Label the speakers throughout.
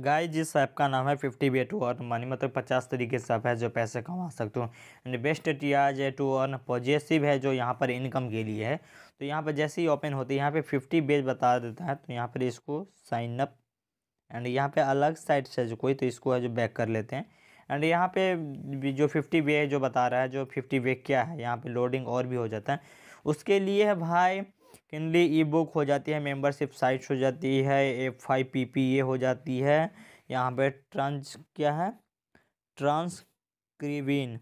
Speaker 1: गाय जिस ऐप का नाम है fifty ways to earn money मतलब पचास तरीके से ऐप है जो पैसे कमा सकते हो एंड बेस्ट टी आज है टू अर्न पॉजेसिव है जो यहाँ पर इनकम के लिए है तो यहाँ पर जैसे ही ओपन होती है यहाँ पे फिफ्टी बेज बता देता है तो यहाँ पर इसको साइन अप एंड यहाँ पे अलग साइड से जो कोई तो इसको है जो बैक कर लेते हैं एंड यहाँ पे जो फिफ्टी वे जो बता रहा है जो फिफ्टी वे क्या है यहाँ पे लोडिंग और भी हो जाता है उसके लिए है भाई किनली ई बुक हो जाती है मेंबरशिप साइट्स हो जाती है F I P P A हो जाती है यहाँ पे ट्रांस क्या है ट्रांसक्रिबिन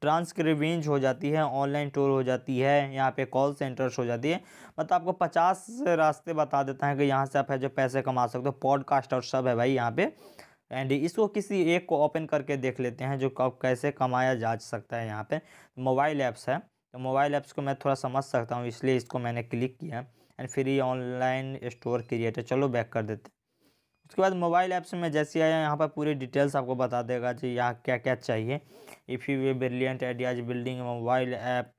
Speaker 1: ट्रांसक्रिबिंज हो जाती है ऑनलाइन टूर हो जाती है यहाँ पे कॉल सेंटर्स हो जाती है मतलब आपको पचास रास्ते बता देता है कि यहाँ से आप है जो पैसे कमा सकते हो पॉडकास्ट और सब है भाई यहाँ पे एंड इसको किसी एक को ओपन करके देख लेते हैं जो कैसे कमाया जा सकता है यहाँ पे मोबाइल ऐप्स है तो मोबाइल ऐप्स को मैं थोड़ा समझ सकता हूँ इसलिए इसको मैंने क्लिक किया and free online store creator चलो बैक कर देते उसके बाद मोबाइल ऐप्स में जैसे आया यहाँ पर पूरी डिटेल्स आपको बता देगा जी यहाँ क्या क्या चाहिए if you way brilliant ideas building mobile app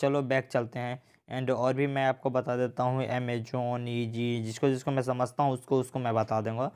Speaker 1: चलो बैक चलते हैं एंड और भी मैं आपको बता देता हूँ अमेजोन ई जिसको जिसको मैं समझता हूँ उसको उसको मैं बता दूँगा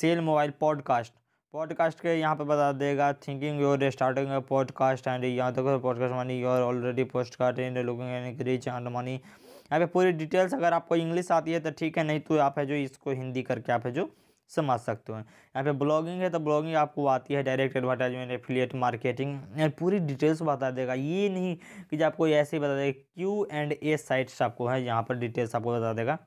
Speaker 1: सेल मोबाइल पॉडकास्ट पॉडकास्ट के यहाँ पे बता देगा thinking your starting podcast and यहाँ तक पॉडकास्ट मनी योर ऑलरेडी पोस्ट कर रहे हैं looking and rich and money यहाँ पे पूरी डिटेल्स अगर आपको इंग्लिश आती है तो ठीक है नहीं तो आप है जो इसको हिंदी करके आप है जो समझ सकते हो यहाँ पे ब्लॉगिंग है तो ब्लॉगिंग आपको आती है डायरेक्ट एडवर्टाइजमेंट एफिलिएट मार्केटिंग पूरी डिटेल्स बता देगा ये नहीं कि आपको ऐसे ही बता देगा क्यू एंड ए साइट्स आपको है यहाँ पर डिटेल्स आपको बता देगा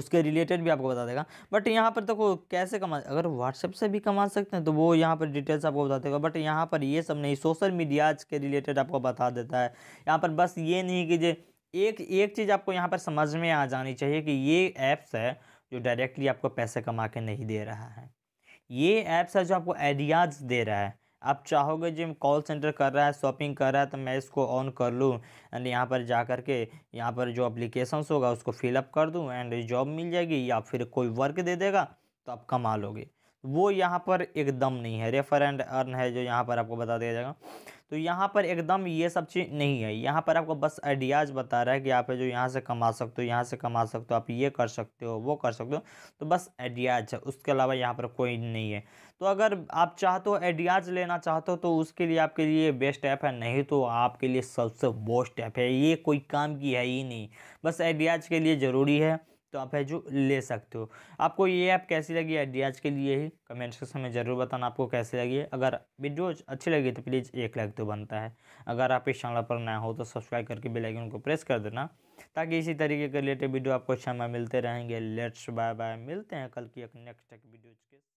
Speaker 1: उसके रिलेटेड भी आपको बता देगा बट यहाँ पर देखो तो कैसे कमा अगर व्हाट्सएप से भी कमा सकते हैं तो वो यहाँ पर डिटेल्स आपको बता देगा बट यहाँ पर ये सब नहीं सोशल मीडियाज के रिलेटेड आपको बता देता है यहाँ पर बस ये नहीं कि एक एक चीज़ आपको यहाँ पर समझ में आ जानी चाहिए कि ये ऐप्स है जो डायरेक्टली आपको पैसे कमा के नहीं दे रहा है ये ऐप्स है जो आपको आइडियाज़ दे रहा है आप चाहोगे जिम कॉल सेंटर कर रहा है शॉपिंग कर रहा है तो मैं इसको ऑन कर लूँ एंड यहाँ पर जा कर के यहाँ पर जो अप्लीकेशंस होगा उसको फिलअप कर दूँ एंड जॉब मिल जाएगी या फिर कोई वर्क दे देगा तो आप कमा लोगे वो यहाँ पर एकदम नहीं है रेफर एंड अर्न है जो यहाँ पर आपको बता दिया जाएगा तो यहाँ पर एकदम ये सब चीज़ नहीं है यहाँ पर आपको बस आइडियाज़ बता रहा है कि आप जो यहाँ से कमा सकते हो यहाँ से कमा सकते हो आप ये कर सकते हो वो कर सकते हो तो बस आइडियाज़ है उसके अलावा यहाँ पर कोई नहीं है तो अगर आप चाहते हो आइडियाज़ लेना चाहते हो तो उसके लिए आपके लिए बेस्ट ऐप है नहीं तो आपके लिए सबसे बेस्ट ऐप है ये कोई काम की है ही नहीं बस आइडियाज़ के लिए ज़रूरी है तो आप है जो ले सकते हो आपको ये ऐप कैसी लगी आइडियाज के लिए ही कमेंट सेक्शन में ज़रूर बताना आपको कैसी लगी है अगर वीडियो अच्छी लगी तो प्लीज़ एक लाइक तो बनता है अगर आप इस चैनल पर नया हो तो सब्सक्राइब करके बेल आइकन को प्रेस कर देना ताकि इसी तरीके के रिलेटेड वीडियो आपको अच्छा मिलते रहेंगे लेट्स बाय बाय मिलते हैं कल की एक नेक्स्ट एक वीडियो के